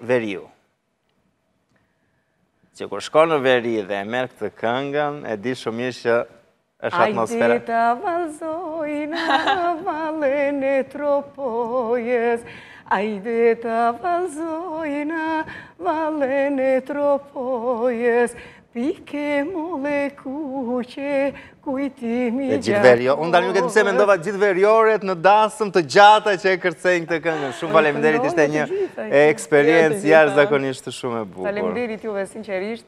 veriu. Që kur shko në veri dhe e merë këtë këngën, e di shumë mirë që është atmosfera. Ajdi të vazojnë në valen e tropojes, Ajdi të vazojnë në valen e tropojes, valen e tropojes, pike mole kuqe, kujtimi gjatë. E gjithë verjo, unë dalim këtë pëse me ndova gjithë verjoret në dasëm të gjata që e kërcejnë këtë këngën. Shumë valem derit, ishte një eksperiencë jarë zakonishtë shumë e bukur. Valem derit juve sincerisht.